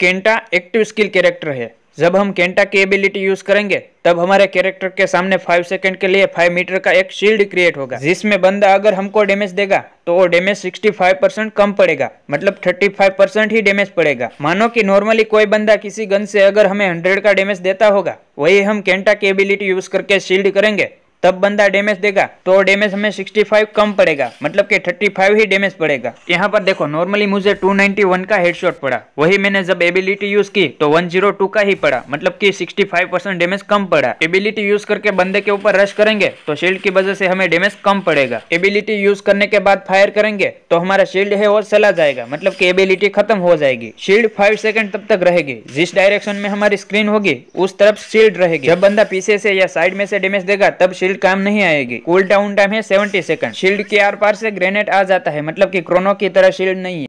Kenta active skill character है जब हम केंटा की एबिलिटी यूज करेंगे तब हमारे कैरेक्टर के सामने फाइव सेकंड के लिए फाइव मीटर का एक शील्ड क्रिएट होगा जिसमें बंदा अगर हमको डैमेज देगा तो वो डैमेज 65 परसेंट कम पड़ेगा मतलब 35 परसेंट ही डैमेज पड़ेगा मानो कि नॉर्मली कोई बंदा किसी गन से अगर हमें 100 का डैमेज देता होगा वही हम केंटा की एबिलिटी यूज करके शील्ड करेंगे तब बंदा डेमेज देगा तो डेमेज हमें 65 कम पड़ेगा मतलब कि 35 ही डेमेज पड़ेगा यहाँ पर देखो नॉर्मली मुझे 291 का हेडशॉट पड़ा वही मैंने जब एबिलिटी यूज की तो 102 का ही पड़ा मतलब कि 65 परसेंट डेमेज कम पड़ा एबिलिटी यूज करके बंदे के ऊपर रश करेंगे तो शील्ड की वजह से हमें डेमेज कम पड़ेगा एबिलिटी यूज करने के बाद फायर करेंगे तो हमारा शील्ड है और चला जाएगा मतलब की एबिलिटी खत्म हो जाएगी शील्ड फाइव सेकेंड तब तक रहेगी जिस डायरेक्शन में हमारी स्क्रीन होगी उस तरफ शील्ड रहेगी जब बंदा पीछे से या साइड में से डेमेज देगा तब शील्ड शील्ड काम नहीं आएगी कूल डाउन टाइम है सेवेंटी सेकंड शील्ड के आर पार से ग्रेनेड आ जाता है मतलब की क्रोनो की तरह शील्ड नहीं है